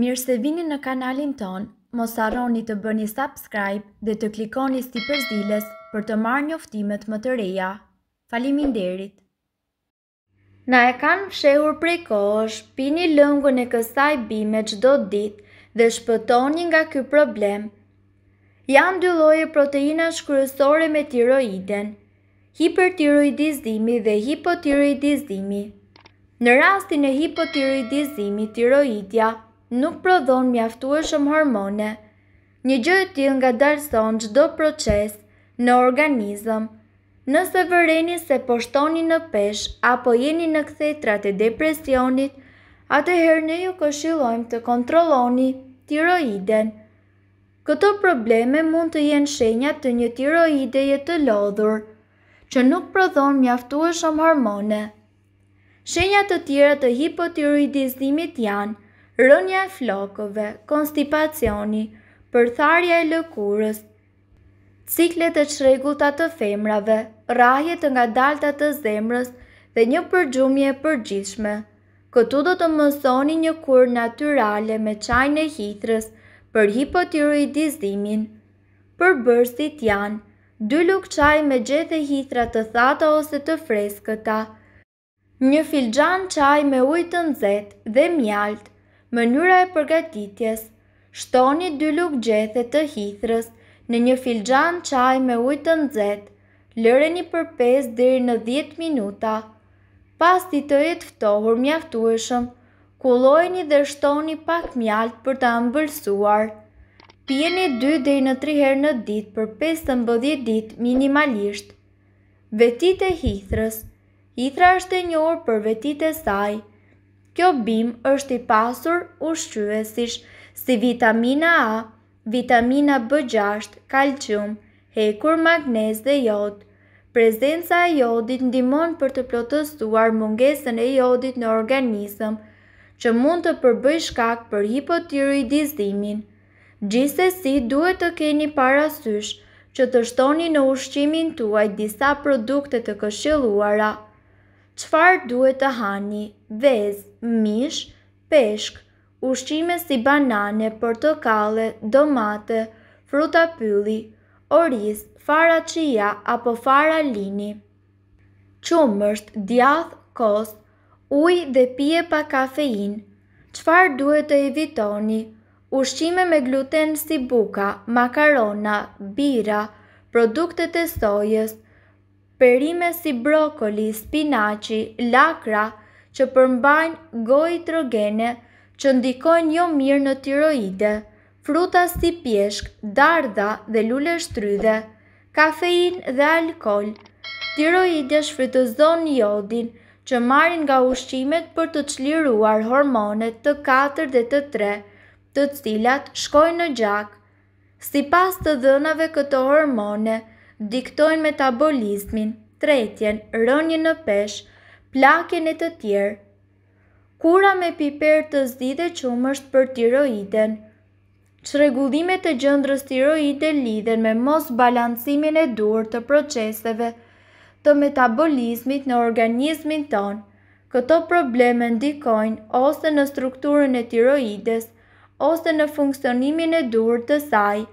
Mirë se vini në kanalin ton, mos arroni të bëni subscribe dhe të klikoni sti përzilës për të marrë një më të reja. Falimin derit! Na e kanë fshehur prej kosh, pini lëngu në kësaj bime qdo dit dhe shpëtoni nga kjo problem. Janë dy loje proteina shkryësore me tiroiden, hipertiroidizimi dhe hipotiroidizimi. Në rastin e hipotiroidizimi, tiroidja, nuk prodhon mjaftueshëm hormone. Një gjë e tillë ngadalson çdo proces në organizëm. Nëse vëreni se poshtoni në peshë apo jeni në kthetrat e depresionit, atëherë ne ju këshillojmë të kontrolloni tiroiden. Këto probleme mund të jenë shenja të një tiroideje të lodhur, që nuk prodhon mjaftueshëm hormone. Shenjat të tjera të hipotiroidizimit janë rënja e flokëve, konstipacioni, përtharja e lëkurës, ciklet e shregut të femrave, rajet nga dalta të zemrës dhe një përgjumje përgjishme. Këtu do të mësoni një kur naturale me qaj në hitrës për hipotiroidizimin. Për bërstit janë, dy luk qaj me gjethe hitra të thata ose të freskëta, një filgjan qaj me ujtë nëzet dhe mjaltë, Mënyra e përgatitjes Shtoni dy lukë gjethet të hithrës në një filxan qaj me ujtë të nëzet, lëreni për 5 dhe në 10 minuta. Pas të të jetë ftohur mjaftueshëm, kulojni dhe shtoni pak mjaltë për të ambërsuar. Pjeni 2 dhe në 3 herë në ditë për 5-10 ditë minimalisht. Vetit e hithrës Hithra është e njohur për vetit e sajë, Kjo bim është i pasur ushqyesish si vitamina A, vitamina B6, kalcium, hekur magnez dhe jod. Prezenca e jodit ndimon për të plotësuar mungesën e jodit në organism, që mund të përbëj shkak për hipotiroidizimin. Gjise si duhet të keni parasysh që të shtoni në ushqimin tuaj disa produkte të këshiluara. Qfar duhet të hani, vez, mish, peshk, ushqime si banane, portokale, domate, fruta pylli, oris, fara qia apo fara lini. Qumësht, djath, kos, uj dhe pje pa kafein. Qfar duhet të evitoni, ushqime me gluten si buka, makarona, bira, produktet e sojës, perime si brokoli, spinaci, lakra, që përmbajnë gojë trogene, që ndikojnë jo mirë në tiroide, fruta si pjeshk, darda dhe lule shtrydhe, kafein dhe alkohol. Tiroide shfrytëzon jodin që marrin nga ushqimet për të çliruar hormonet të 4 dhe të 3, të cilat shkojnë në gjak. Si pas të dhënave këto hormone, diktojnë metabolizmin, tretjen, rënjën në pesh, plakjen e të tjerë. Kura me piper të zdi dhe qumë është për tiroiden, që regullimet të gjëndrës tiroide lidhen me mos balancimin e dur të proceseve të metabolizmit në organizmin ton, këto probleme ndikojnë ose në strukturën e tiroides, ose në funksionimin e dur të sajë,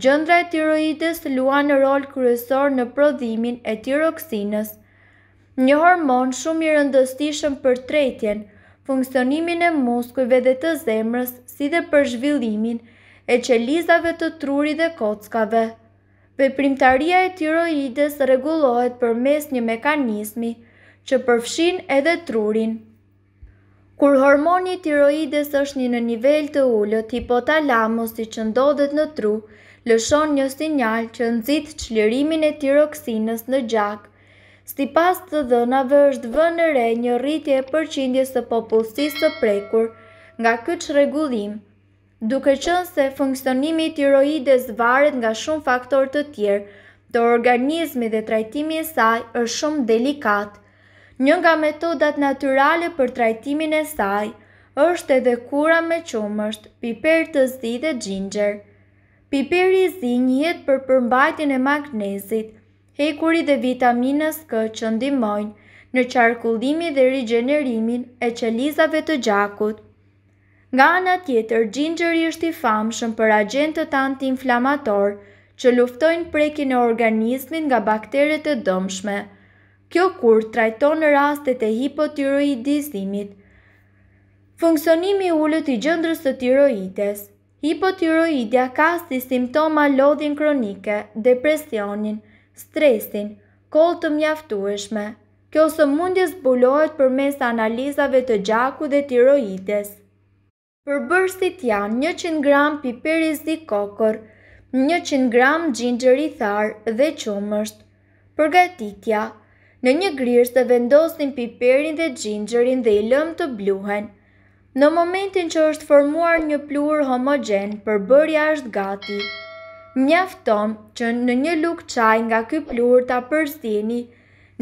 Gjëndra e tiroides lua në rol kryesor në prodhimin e tiroksinës, një hormon shumë i rëndësishëm për tretjen, funksionimin e muskujve dhe të zemrës, si dhe për zhvillimin e qelizave të truri dhe kockave. Veprimtaria e tiroides regulohet për mes një mekanismi që përfshin edhe trurin. Kur hormoni tiroides është një në nivel të ullët, hipotalamus i që ndodhet në tru, lëshon një sinjal që nëzit qlerimin e tiroksinës në gjak. Sti pas të dhënave është vë re një rritje e përqindjes së popullsisë të prekur nga këtë shregullim, duke qënë se funksionimi i tiroides varet nga shumë faktor të tjerë të organizmi dhe trajtimi e saj është shumë delikat. Një nga metodat naturale për trajtimin e saj është edhe kura me qumësht, piper të zdi dhe gjinger. Piperi i zi njëhet për përmbajtjen e magnezit, hekuri dhe vitaminës K që ndimojnë në qarkullimi dhe rigenerimin e qelizave të gjakut. Nga ana tjetër, gjingjëri është i famshëm për agentët anti-inflamator që luftojnë prekin e organizmin nga bakteret e dëmshme. Kjo kur trajton në rastet e hipotiroidizimit. Funksionimi ullët i gjëndrës të tiroides, Hipotiroidja ka si simptoma lodhin kronike, depresionin, stresin, kol të mjaftueshme. Kjo së mundjes bulohet për mes analizave të gjaku dhe tiroides. Për bërstit janë 100 gram piperis di kokër, 100 gram gjingër i tharë dhe qumësht. Për gatitja, në një grirës të vendosin piperin dhe gjingërin dhe i lëm të bluhen. Në momentin që është formuar një plur homogen, përbërja është gati. Mjafton që në një luk qaj nga ky plur ta përzini,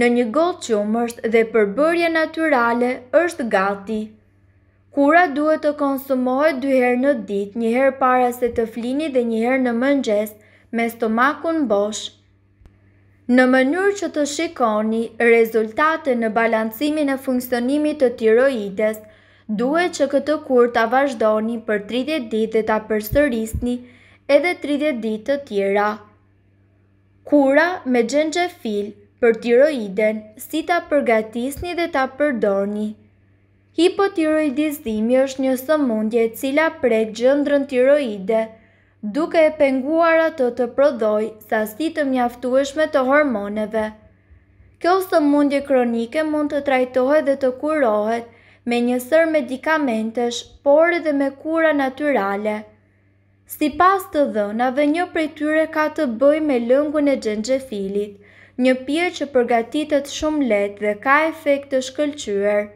në një gol qumësht dhe përbërje naturale është gati. Kura duhet të konsumohet dyherë në dit, njëherë para se të flini dhe njëherë në mëngjes me stomakun bosh. Në mënyrë që të shikoni rezultate në balancimin e funksionimit të tiroides, duhet që këtë kur të vazhdoni për 30 dit dhe të përstërisni edhe 30 dit të tjera. Kura me gjengje fil për tiroiden si të përgatisni dhe të përdorni. Hipotiroidizimi është një sëmundje cila prek gjëndrën tiroide, duke e penguar ato të prodhoj sasi të mjaftueshme të hormoneve. Kjo sëmundje kronike mund të trajtohet dhe të kurohet, me njësër medikamentesh, por edhe me kura naturale. Si pas të dhëna dhe një prej tyre ka të bëj me lëngu në gjengjefilit, një pje që përgatitet shumë let dhe ka efekt të shkëllqyër.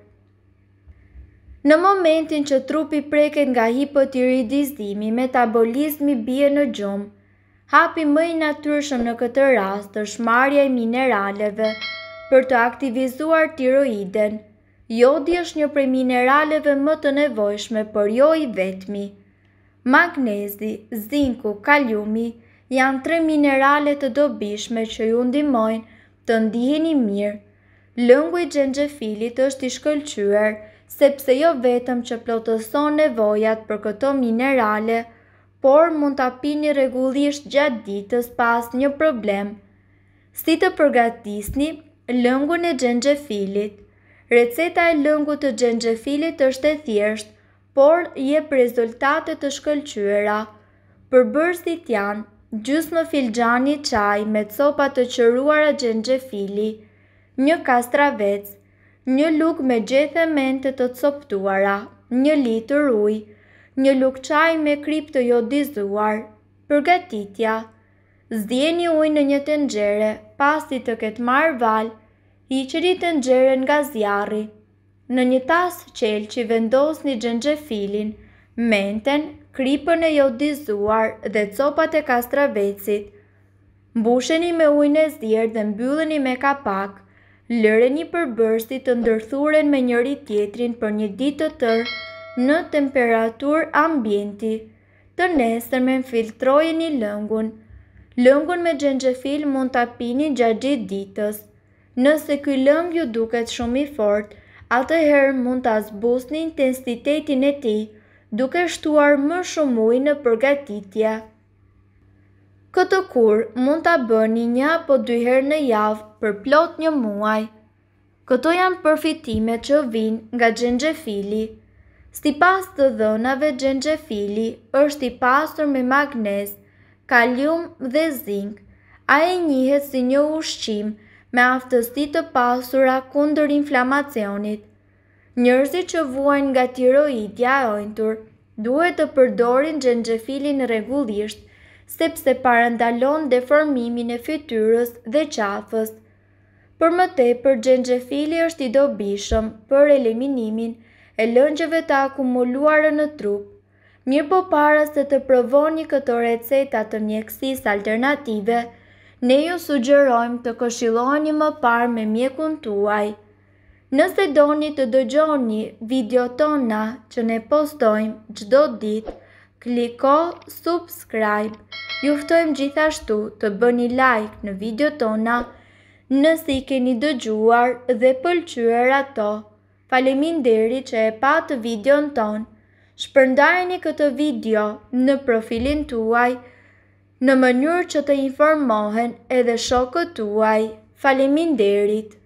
Në momentin që trupi preket nga hipotiridizimi, metabolizmi bie në gjumë, hapi mëj natyrshëm në këtë rast të shmarja i mineraleve për të aktivizuar tiroiden, Jodi është një prej mineraleve më të nevojshme, por jo i vetmi. Magnezi, zinku, kaliumi janë tre minerale të dobishme që ju ndihmojnë të ndiheni mirë. Lëngu i xhenxhefilit është i shkëlqyer sepse jo vetëm që plotëson nevojat për këto minerale, por mund ta pini rregullisht gjatë ditës pas një problem. Si të përgatisni lëngun e xhenxhefilit? Receta e lëngut të gjengjefilit është e thjeshtë, por je për rezultate të shkëllqyëra. Për bërësit janë, gjusë në filgjani qaj me copa të qëruara gjengjefili, një kastravec, një luk me gjethe mente të coptuara, një litër uj, një luk qaj me kryp të jodizuar, përgatitja, zdjeni uj në një tengjere, pasi të ketë marë valë, i qëri të nxeren nga zjarri. Në një tas qelë që vendos një gjengjefilin, menten, kripën e jo dizuar dhe copat e kastravecit. Mbusheni me ujnë e zjerë dhe mbylleni me kapak, lëre një përbërsti të ndërthuren me njëri tjetrin për një ditë të tërë në temperatur ambienti. Të nesër me në filtrojë një lëngun. Lëngun me gjengjefil mund të apini gjatë gjitë ditës. Nëse ky lëng ju duket shumë i fort, atëherë mund ta zbusni intensitetin e tij, duke shtuar më shumë ujë në përgatitje. Këtë kur mund ta bëni një apo dy herë në javë për plot një muaj. Këto janë përfitimet që vijnë nga xhenxhefili. Sipas të dhënave xhenxhefili është i pasur me magnez, kalium dhe zinc. Ai njihet si një ushqim me aftësi të pasura kundër inflamacionit. Njërzit që vuajnë nga tiroidja e ojntur, duhet të përdorin gjengjefilin regullisht, sepse parandalon deformimin e fytyrës dhe qafës. Për më te, për gjengjefili është i dobishëm për eliminimin e lëngjeve të akumuluare në trup, mirë po para se të provoni këto receta të mjekësis alternative, ne ju sugjerojmë të këshiloni më parë me mjekun tuaj. Nëse doni të dëgjoni video tona që ne postojmë gjdo dit, kliko subscribe. Juftojmë gjithashtu të bëni like në video tona nësi i keni dëgjuar dhe pëlqyër ato. Falemin deri që e pa video videon tonë. Shpërndajeni këtë video në profilin tuaj në mënyrë që të informohen edhe shokët tuaj. Faleminderit.